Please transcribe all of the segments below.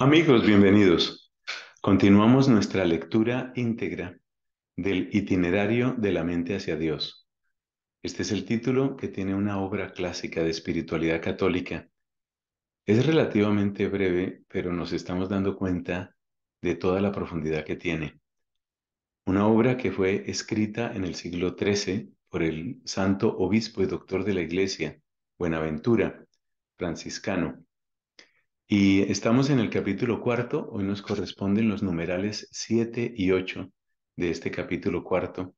Amigos, bienvenidos. Continuamos nuestra lectura íntegra del itinerario de la mente hacia Dios. Este es el título que tiene una obra clásica de espiritualidad católica. Es relativamente breve, pero nos estamos dando cuenta de toda la profundidad que tiene. Una obra que fue escrita en el siglo XIII por el santo obispo y doctor de la Iglesia, Buenaventura, franciscano y estamos en el capítulo cuarto, hoy nos corresponden los numerales 7 y 8 de este capítulo cuarto.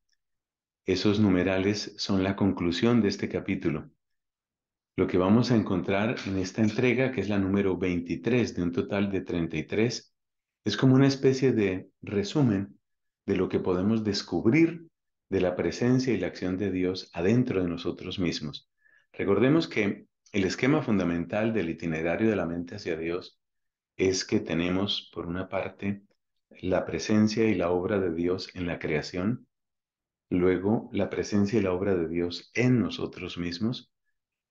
Esos numerales son la conclusión de este capítulo. Lo que vamos a encontrar en esta entrega, que es la número 23 de un total de 33, es como una especie de resumen de lo que podemos descubrir de la presencia y la acción de Dios adentro de nosotros mismos. Recordemos que el esquema fundamental del itinerario de la mente hacia Dios es que tenemos, por una parte, la presencia y la obra de Dios en la creación, luego la presencia y la obra de Dios en nosotros mismos,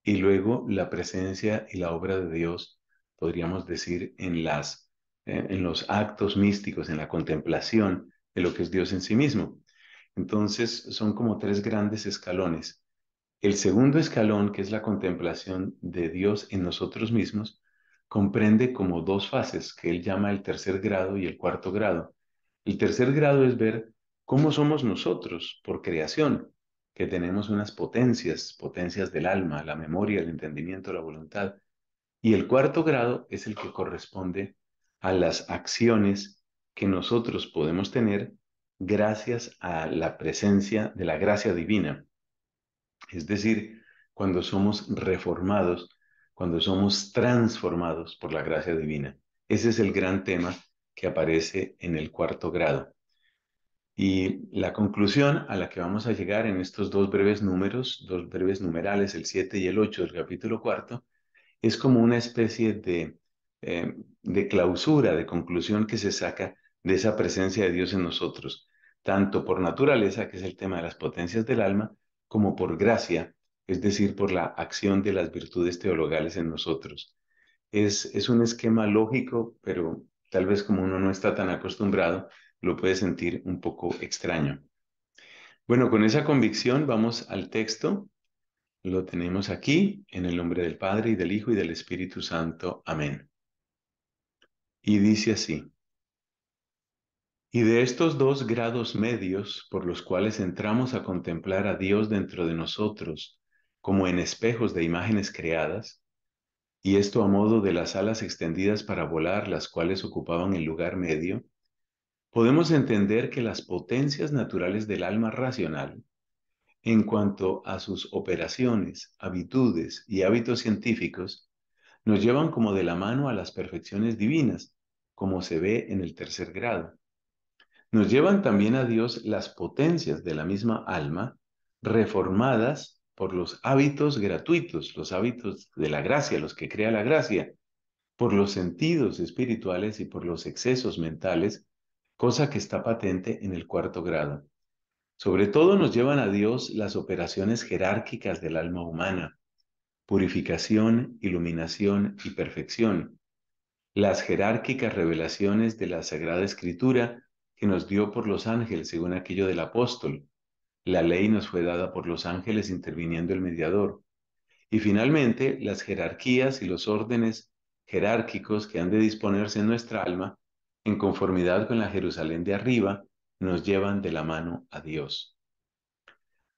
y luego la presencia y la obra de Dios, podríamos decir, en, las, eh, en los actos místicos, en la contemplación de lo que es Dios en sí mismo. Entonces, son como tres grandes escalones. El segundo escalón, que es la contemplación de Dios en nosotros mismos, comprende como dos fases que él llama el tercer grado y el cuarto grado. El tercer grado es ver cómo somos nosotros por creación, que tenemos unas potencias, potencias del alma, la memoria, el entendimiento, la voluntad. Y el cuarto grado es el que corresponde a las acciones que nosotros podemos tener gracias a la presencia de la gracia divina. Es decir, cuando somos reformados, cuando somos transformados por la gracia divina. Ese es el gran tema que aparece en el cuarto grado. Y la conclusión a la que vamos a llegar en estos dos breves números, dos breves numerales, el 7 y el 8 del capítulo cuarto, es como una especie de, eh, de clausura, de conclusión que se saca de esa presencia de Dios en nosotros, tanto por naturaleza, que es el tema de las potencias del alma, como por gracia, es decir, por la acción de las virtudes teologales en nosotros. Es, es un esquema lógico, pero tal vez como uno no está tan acostumbrado, lo puede sentir un poco extraño. Bueno, con esa convicción vamos al texto. Lo tenemos aquí, en el nombre del Padre y del Hijo y del Espíritu Santo. Amén. Y dice así. Y de estos dos grados medios por los cuales entramos a contemplar a Dios dentro de nosotros, como en espejos de imágenes creadas, y esto a modo de las alas extendidas para volar, las cuales ocupaban el lugar medio, podemos entender que las potencias naturales del alma racional, en cuanto a sus operaciones, habitudes y hábitos científicos, nos llevan como de la mano a las perfecciones divinas, como se ve en el tercer grado nos llevan también a Dios las potencias de la misma alma reformadas por los hábitos gratuitos, los hábitos de la gracia, los que crea la gracia, por los sentidos espirituales y por los excesos mentales, cosa que está patente en el cuarto grado. Sobre todo nos llevan a Dios las operaciones jerárquicas del alma humana, purificación, iluminación y perfección, las jerárquicas revelaciones de la Sagrada Escritura, que nos dio por los ángeles, según aquello del apóstol. La ley nos fue dada por los ángeles interviniendo el mediador. Y finalmente, las jerarquías y los órdenes jerárquicos que han de disponerse en nuestra alma, en conformidad con la Jerusalén de arriba, nos llevan de la mano a Dios.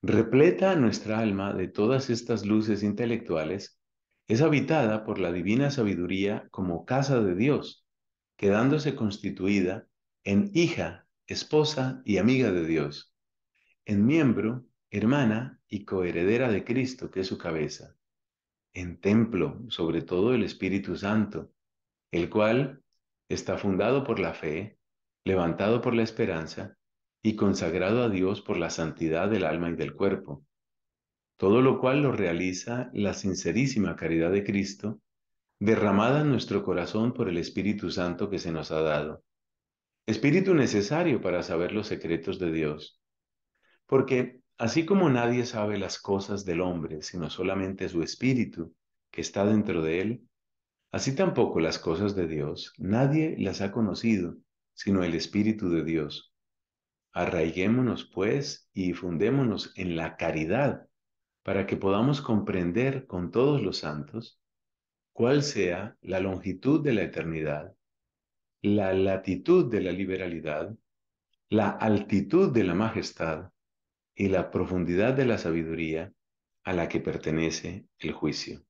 Repleta nuestra alma de todas estas luces intelectuales, es habitada por la divina sabiduría como casa de Dios, quedándose constituida en hija, esposa y amiga de Dios, en miembro, hermana y coheredera de Cristo, que es su cabeza, en templo, sobre todo el Espíritu Santo, el cual está fundado por la fe, levantado por la esperanza y consagrado a Dios por la santidad del alma y del cuerpo. Todo lo cual lo realiza la sincerísima caridad de Cristo, derramada en nuestro corazón por el Espíritu Santo que se nos ha dado espíritu necesario para saber los secretos de Dios. Porque así como nadie sabe las cosas del hombre, sino solamente su espíritu que está dentro de él, así tampoco las cosas de Dios nadie las ha conocido, sino el espíritu de Dios. Arraiguémonos, pues, y fundémonos en la caridad, para que podamos comprender con todos los santos cuál sea la longitud de la eternidad, la latitud de la liberalidad, la altitud de la majestad y la profundidad de la sabiduría a la que pertenece el juicio.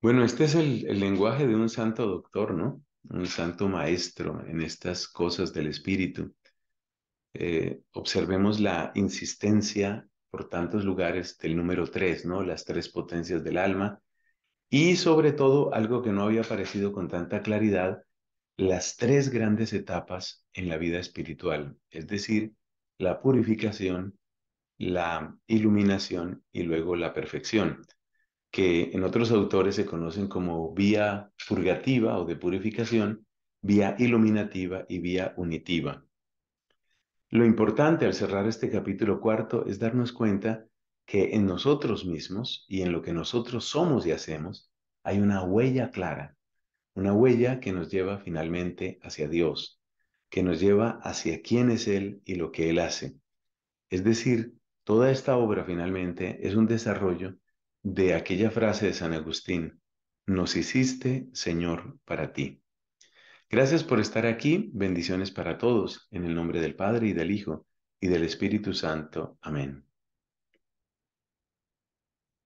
Bueno, este es el, el, lenguaje de un santo doctor, ¿no? Un santo maestro en estas cosas del espíritu. Eh, observemos la insistencia por tantos lugares del número tres, ¿no? Las tres potencias del alma, y sobre todo, algo que no había aparecido con tanta claridad, las tres grandes etapas en la vida espiritual, es decir, la purificación, la iluminación y luego la perfección, que en otros autores se conocen como vía purgativa o de purificación, vía iluminativa y vía unitiva. Lo importante al cerrar este capítulo cuarto es darnos cuenta que en nosotros mismos y en lo que nosotros somos y hacemos hay una huella clara, una huella que nos lleva finalmente hacia Dios, que nos lleva hacia quién es Él y lo que Él hace. Es decir, toda esta obra finalmente es un desarrollo de aquella frase de San Agustín, nos hiciste Señor para ti. Gracias por estar aquí, bendiciones para todos, en el nombre del Padre y del Hijo y del Espíritu Santo. Amén.